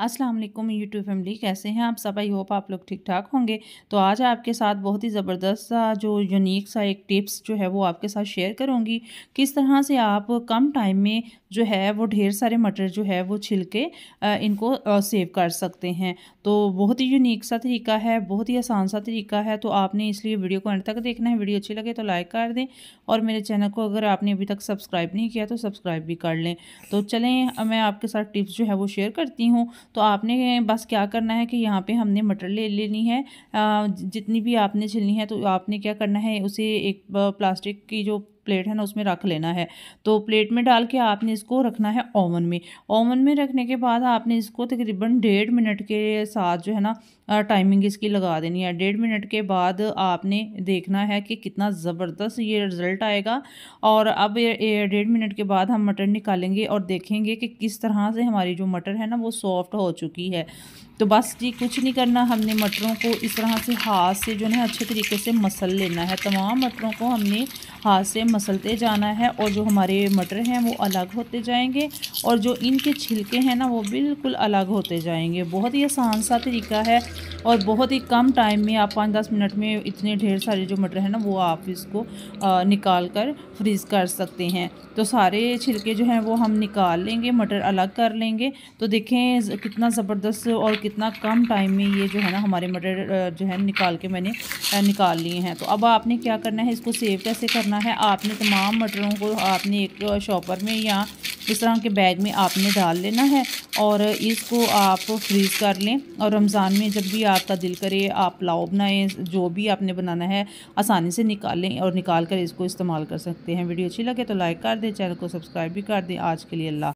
अस्सलाम वालेकुम YouTube family कैसे हैं आप सब आई होप आप लोग ठीक ठाक होंगे तो आज आपके साथ बहुत ही ज़बरदस्त सा जो यूनिक सा एक टिप्स जो है वो आपके साथ शेयर करूँगी किस तरह से आप कम टाइम में जो है वो ढेर सारे मटर जो है वो छिलके इनको सेव कर सकते हैं तो बहुत ही यूनिक सा तरीका है बहुत ही आसान सा तरीका है तो आपने इसलिए वीडियो को अंत तक देखना है वीडियो अच्छी लगे तो लाइक कर दें और मेरे चैनल को अगर आपने अभी तक सब्सक्राइब नहीं किया तो सब्सक्राइब भी कर लें तो चलें मैं आपके साथ टिप्स जो है वो शेयर करती हूँ तो आपने बस क्या करना है कि यहाँ पे हमने मटर ले लेनी है जितनी भी आपने छिलनी है तो आपने क्या करना है उसे एक प्लास्टिक की जो प्लेट है ना उसमें रख लेना है तो प्लेट में डाल के आपने इसको रखना है ओवन में ओवन में रखने के बाद आपने इसको तकरीबन डेढ़ मिनट के साथ जो है ना टाइमिंग इसकी लगा देनी है डेढ़ मिनट के बाद आपने देखना है कि कितना ज़बरदस्त ये रिज़ल्ट आएगा और अब डेढ़ मिनट के बाद हम मटर निकालेंगे और देखेंगे कि किस तरह से हमारी जो मटर है ना वो सॉफ्ट हो चुकी है तो बस जी कुछ नहीं करना हमने मटरों को इस तरह से हाथ से जो है अच्छे तरीके से मसल लेना है तमाम मटरों को हमने हाथ से मसलते जाना है और जो हमारे मटर हैं वो अलग होते जाएंगे और जो इनके छिलके हैं ना वो बिल्कुल अलग होते जाएंगे बहुत ही आसान सा तरीका है और बहुत ही कम टाइम में आप पाँच दस मिनट में इतने ढेर सारे जो मटर हैं ना वो आप इसको निकाल कर फ्रीज़ कर सकते हैं तो सारे छिलके जो हैं वो हम निकाल लेंगे मटर अलग कर लेंगे तो देखें कितना ज़बरदस्त और कितना कम टाइम में ये जो है ना हमारे मटर जो है निकाल के मैंने निकाल लिए हैं तो अब आपने क्या करना है इसको सेव कैसे करना करना है आपने तमाम मटरों को आपने एक शॉपर में या इस तरह के बैग में आपने डाल लेना है और इसको आप फ्रीज़ कर लें और रमज़ान में जब भी आपका दिल करे आप पुलाव बनाएं जो भी आपने बनाना है आसानी से निकालें और निकाल कर इसको इस्तेमाल कर सकते हैं वीडियो अच्छी लगे तो लाइक कर दें चैनल को सब्सक्राइब भी कर दें आज के लिए अल्लाह